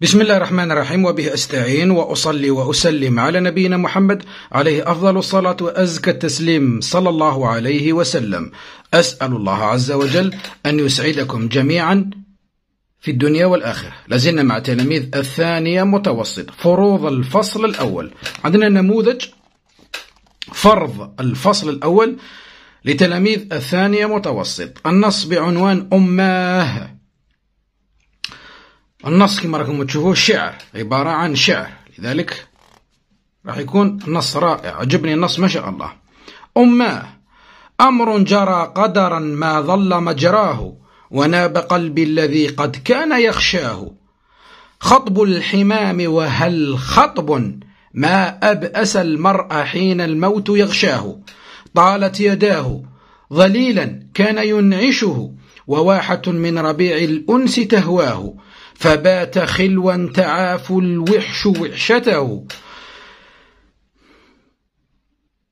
بسم الله الرحمن الرحيم وبه استعين واصلي واسلم على نبينا محمد عليه افضل الصلاه وازكى التسليم صلى الله عليه وسلم. اسال الله عز وجل ان يسعدكم جميعا في الدنيا والآخرة لازلنا مع تلاميذ الثانية متوسط فروض الفصل الأول عندنا نموذج فرض الفصل الأول لتلاميذ الثانية متوسط النص بعنوان أماه النص كما راكم تشوفوه شعر عبارة عن شعر لذلك راح يكون النص رائع عجبني النص ما شاء الله أما أمر جرى قدرا ما ظل مجراه وناب قلبي الذي قد كان يخشاه خطب الحمام وهل خطب ما أبأس المرء حين الموت يغشاه طالت يداه ظليلا كان ينعشه وواحة من ربيع الأنس تهواه فبات خلوا تعاف الوحش وحشته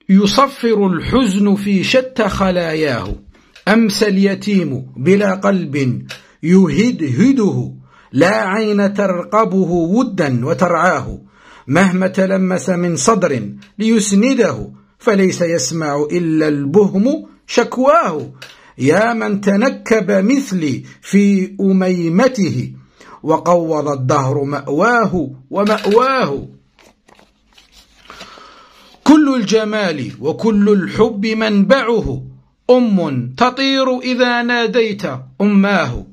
يصفر الحزن في شتى خلاياه أمسى اليتيم بلا قلب يهدهده لا عين ترقبه ودا وترعاه مهما تلمس من صدر ليسنده فليس يسمع إلا البهم شكواه يا من تنكب مثلي في أميمته وقوض الدهر مأواه ومأواه كل الجمال وكل الحب منبعه أم تطير إذا ناديت أماه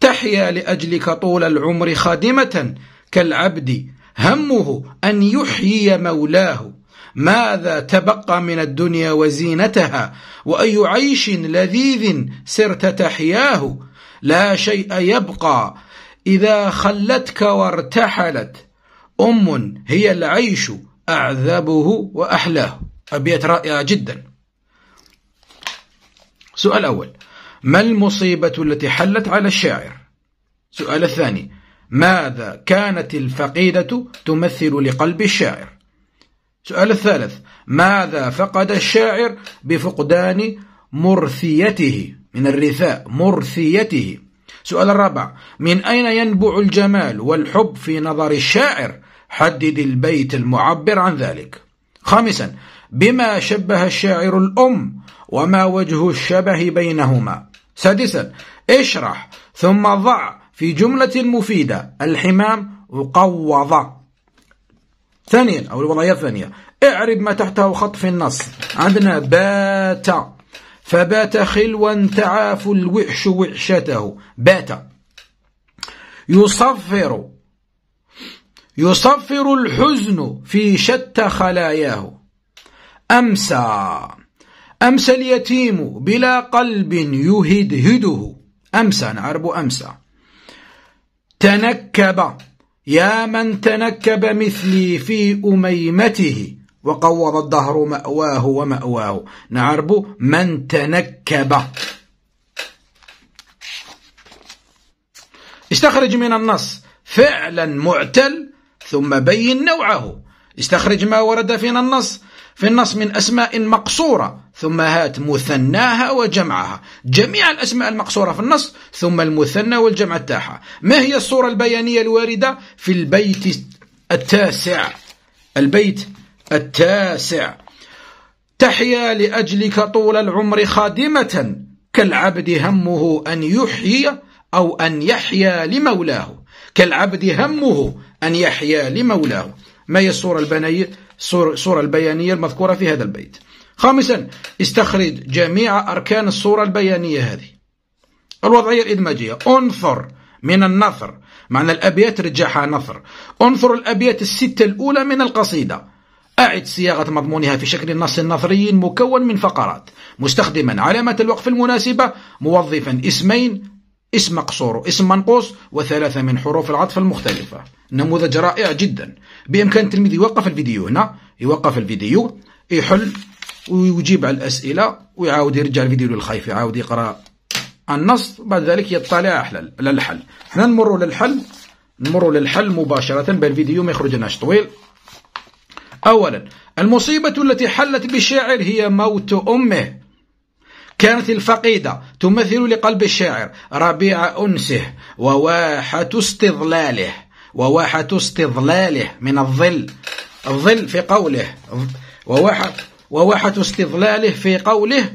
تحيا لأجلك طول العمر خادمة كالعبد همه أن يحيي مولاه ماذا تبقى من الدنيا وزينتها وأي عيش لذيذ سرت تحياه لا شيء يبقى إذا خلتك وارتحلت أم هي العيش أعذبه وأحلاه أبيات رائعة جدا سؤال أول ما المصيبة التي حلت على الشاعر؟ سؤال الثاني ماذا كانت الفقيدة تمثل لقلب الشاعر؟ سؤال الثالث ماذا فقد الشاعر بفقدان مرثيته من الرثاء مرثيته سؤال الرابع من أين ينبع الجمال والحب في نظر الشاعر حدد البيت المعبر عن ذلك خامسا بما شبه الشاعر الأم وما وجه الشبه بينهما سادسا اشرح ثم ضع في جملة مفيدة الحمام وقوض ثانيا أو الوضعية الثانية اعرب ما تحته خط في النص عندنا بات فبات خلوا تعاف الوحش وحشته بات يصفر يصفر الحزن في شتى خلاياه أمسى أمسى اليتيم بلا قلب يهدهده أمسى نعرب أمسى تنكب يا من تنكب مثلي في أميمته وقوض الدهر مأواه ومأواه نعرب من تنكب استخرج من النص فعلا معتل ثم بين نوعه استخرج ما ورد في النص في النص من أسماء مقصورة ثم هات مثناها وجمعها جميع الأسماء المقصورة في النص ثم المثنى والجمع تاعها ما هي الصورة البيانية الواردة في البيت التاسع البيت التاسع تحيا لأجلك طول العمر خادمة كالعبد همه أن يحيي أو أن يحيا لمولاه كالعبد همه أن يحيا لمولاه ما هي الصورة البنية الصورة البيانية المذكورة في هذا البيت خامسا استخرج جميع أركان الصورة البيانية هذه الوضعية الإدماجية انثر من النثر معنى الأبيات رجعها نثر انثر الأبيات الستة الأولى من القصيدة أعد صياغة مضمونها في شكل نص نظري مكون من فقرات مستخدما علامة الوقف المناسبة موظفا اسمين اسم مقصور اسم منقوص وثلاثة من حروف العطف المختلفة نموذج رائع جدا بإمكان التلميذ يوقف الفيديو هنا يوقف الفيديو يحل ويجيب على الأسئلة ويعاود يرجع الفيديو للخايف يعاود يقرأ النص بعد ذلك يطلع على الحل حنا نمروا للحل نمروا للحل مباشرة بالفيديو ما يخرجناش طويل أولا المصيبة التي حلت بالشاعر هي موت أمه كانت الفقيدة تمثل لقلب الشاعر ربيع أنسه وواحة استظلاله وواحة استظلاله من الظل الظل في قوله وواحة, وواحة استظلاله في قوله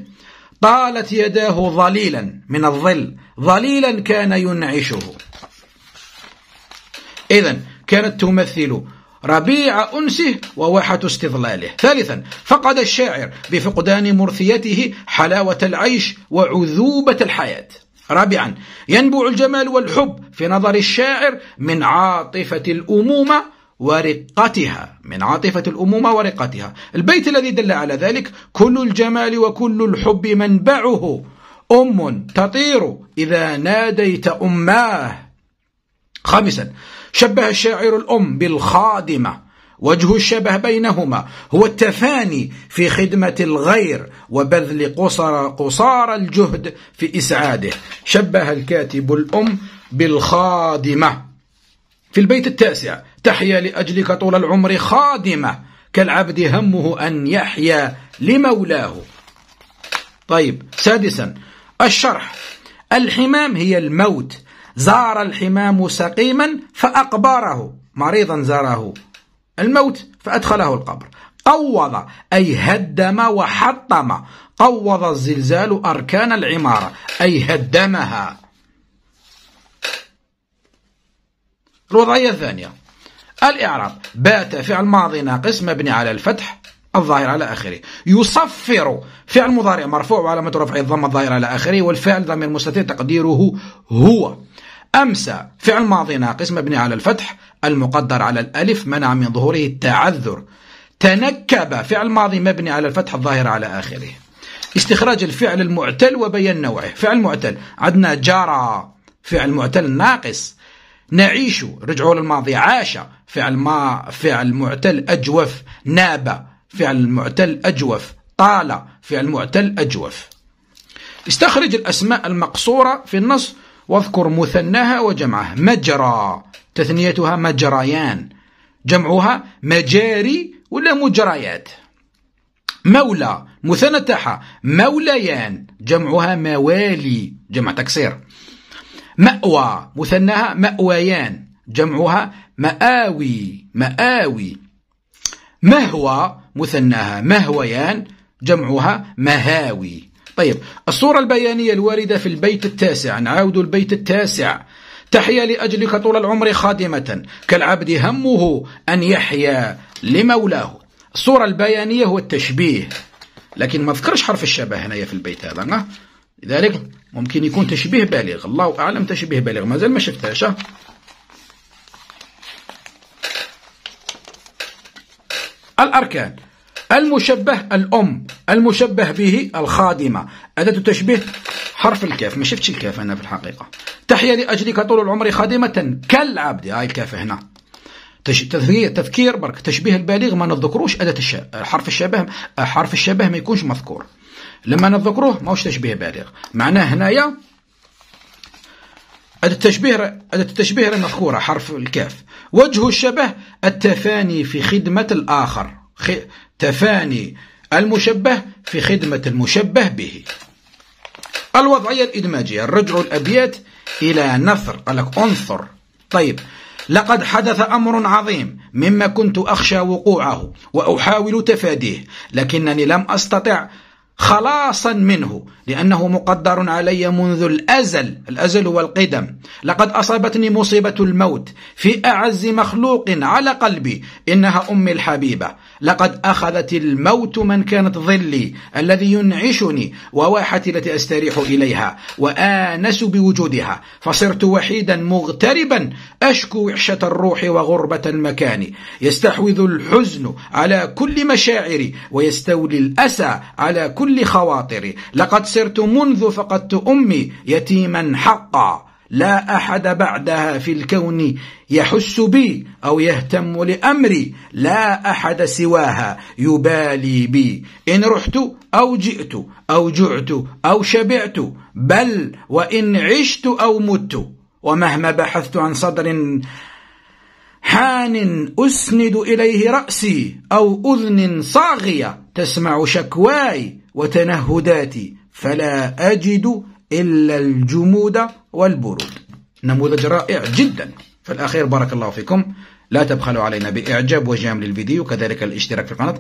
طالت يداه ظليلا من الظل ظليلا كان ينعشه إذا كانت تمثل ربيع أنسه وواحة استظلاله ثالثا فقد الشاعر بفقدان مرثيته حلاوة العيش وعذوبة الحياة رابعا ينبع الجمال والحب في نظر الشاعر من عاطفة الأمومة ورقتها من عاطفة الأمومة ورقتها البيت الذي دل على ذلك كل الجمال وكل الحب منبعه أم تطير إذا ناديت أماه خامسا شبه الشاعر الأم بالخادمة وجه الشبه بينهما هو التفاني في خدمة الغير وبذل قصر, قصار الجهد في إسعاده شبه الكاتب الأم بالخادمة في البيت التاسع تحيا لأجلك طول العمر خادمة كالعبد همه أن يحيا لمولاه طيب سادسا الشرح الحمام هي الموت زار الحمام سقيما فأقبره مريضا زاره الموت فأدخله القبر قوض أي هدم وحطم قوض الزلزال أركان العمارة أي هدمها الوضعية الثانية الإعراب بات فعل ماضي ناقص مبني على الفتح الظاهر على آخره يصفر فعل مضارع مرفوع وعلامة رفعه الضمة الظاهر على آخره والفعل ضمير مستتر تقديره هو أمسى فعل ماضي ناقص مبني على الفتح المقدر على الألف منع من ظهوره التعذر تنكب فعل ماضي مبني على الفتح الظاهر على آخره استخراج الفعل المعتل وبيان نوعه فعل معتل عندنا جرى فعل معتل ناقص نعيش رجعوا للماضي عاش فعل ما فعل معتل أجوف ناب فعل معتل أجوف طال فعل معتل أجوف استخرج الأسماء المقصورة في النص واذكر مثناها وجمعها مجرى تثنيتها مجريان جمعها مجاري ولا مجريات مولى مثنتها تاعها جمعها موالي جمع تكسير مأوى مثناها مأويان جمعها مآوي مآوي ما هو مثناها ما هويان جمعها مهاوي طيب الصورة البيانية الواردة في البيت التاسع نعود البيت التاسع تحيا لأجلك طول العمر خادمة كالعبد همه أن يحيا لمولاه الصورة البيانية هو التشبيه لكن ما ذكرش حرف الشبه هنا في البيت هذا لذلك ممكن يكون تشبيه بالغ الله أعلم تشبيه بالغ مازال ما شفتهاش الأركان المشبه الأم المشبه به الخادمة أداة تشبيه حرف الكاف ما شفتش الكاف أنا في الحقيقة تحية لأجلك طول العمر خادمة كالعبد هاي آه، الكاف هنا تذكير برك تشبيه البالغ ما نذكروش أداة حرف الشبه آه، حرف الشبه ما يكونش مذكور لما نذكروه ماهوش تشبيه بالغ معناه هنايا أداة التشبيه أداة التشبيه مذكورة حرف الكاف وجه الشبه التفاني في خدمة الآخر تفاني المشبه في خدمة المشبه به الوضعية الإدماجية الرجع الأبيات إلى نثر قال لك انثر طيب لقد حدث أمر عظيم مما كنت أخشى وقوعه وأحاول تفاديه لكنني لم أستطع خلاصا منه لأنه مقدر علي منذ الأزل الأزل هو القدم لقد أصابتني مصيبة الموت في أعز مخلوق على قلبي إنها أمي الحبيبة لقد أخذت الموت من كانت ظلي الذي ينعشني وواحتي التي أستريح إليها وآنس بوجودها فصرت وحيدا مغتربا أشكو وحشة الروح وغربة المكان يستحوذ الحزن على كل مشاعري ويستولي الأسى على كل خواطري لقد صرت منذ فقدت أمي يتيما حقا لا أحد بعدها في الكون يحس بي أو يهتم لأمري لا أحد سواها يبالي بي إن رحت أو جئت أو جعت أو شبعت بل وإن عشت أو مت ومهما بحثت عن صدر حان أسند إليه رأسي أو أذن صاغية تسمع شكواي وتنهداتي فلا أجد إلا الجمود والبرود نموذج رائع جدا في الأخير بارك الله فيكم لا تبخلوا علينا بإعجاب وجام للفيديو كذلك الاشتراك في القناة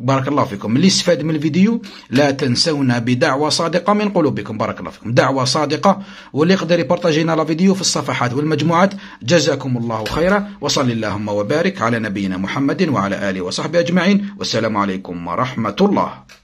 بارك الله فيكم اللي استفاد من الفيديو لا تنسونا بدعوة صادقة من قلوبكم بارك الله فيكم دعوة صادقة واللي يقدر يبارطاجينا الفيديو في الصفحات والمجموعات جزاكم الله خيرا وصل اللهم وبارك على نبينا محمد وعلى آله وصحبه أجمعين والسلام عليكم ورحمة الله